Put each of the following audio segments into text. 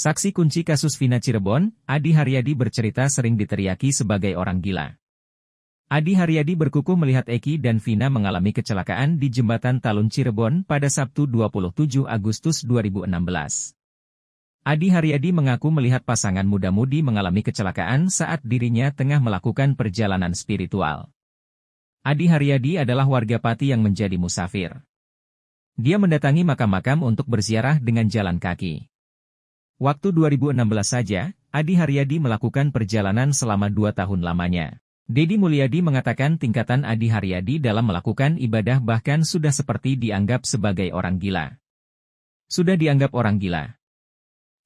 Saksi kunci kasus Vina Cirebon, Adi Haryadi bercerita sering diteriaki sebagai orang gila. Adi Haryadi berkukuh melihat Eki dan Vina mengalami kecelakaan di jembatan Talun Cirebon pada Sabtu 27 Agustus 2016. Adi Haryadi mengaku melihat pasangan muda-mudi mengalami kecelakaan saat dirinya tengah melakukan perjalanan spiritual. Adi Haryadi adalah warga Pati yang menjadi musafir. Dia mendatangi makam-makam untuk berziarah dengan jalan kaki. Waktu 2016 saja, Adi Haryadi melakukan perjalanan selama dua tahun lamanya. Dedi Mulyadi mengatakan tingkatan Adi Haryadi dalam melakukan ibadah bahkan sudah seperti dianggap sebagai orang gila. Sudah dianggap orang gila.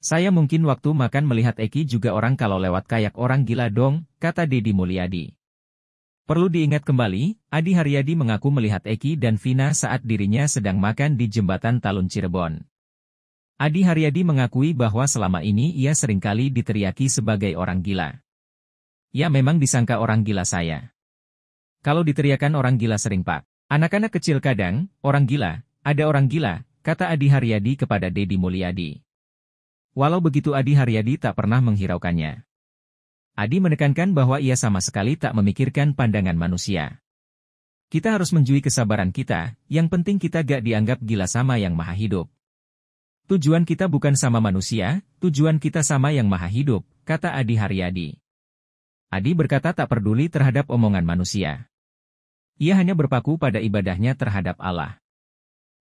Saya mungkin waktu makan melihat Eki juga orang kalau lewat kayak orang gila dong, kata Dedi Mulyadi. Perlu diingat kembali, Adi Haryadi mengaku melihat Eki dan Vina saat dirinya sedang makan di jembatan Talun Cirebon. Adi Haryadi mengakui bahwa selama ini ia seringkali diteriaki sebagai orang gila. Ya memang disangka orang gila saya. Kalau diteriakan orang gila sering pak. Anak-anak kecil kadang, orang gila, ada orang gila, kata Adi Haryadi kepada Dedi Mulyadi. Walau begitu Adi Haryadi tak pernah menghiraukannya. Adi menekankan bahwa ia sama sekali tak memikirkan pandangan manusia. Kita harus menjui kesabaran kita, yang penting kita gak dianggap gila sama yang maha hidup. Tujuan kita bukan sama manusia, tujuan kita sama yang maha hidup, kata Adi Haryadi. Adi berkata tak peduli terhadap omongan manusia. Ia hanya berpaku pada ibadahnya terhadap Allah.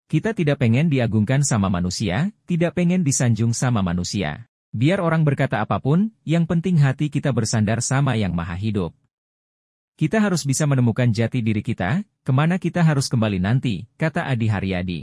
Kita tidak pengen diagungkan sama manusia, tidak pengen disanjung sama manusia. Biar orang berkata apapun, yang penting hati kita bersandar sama yang maha hidup. Kita harus bisa menemukan jati diri kita, kemana kita harus kembali nanti, kata Adi Haryadi.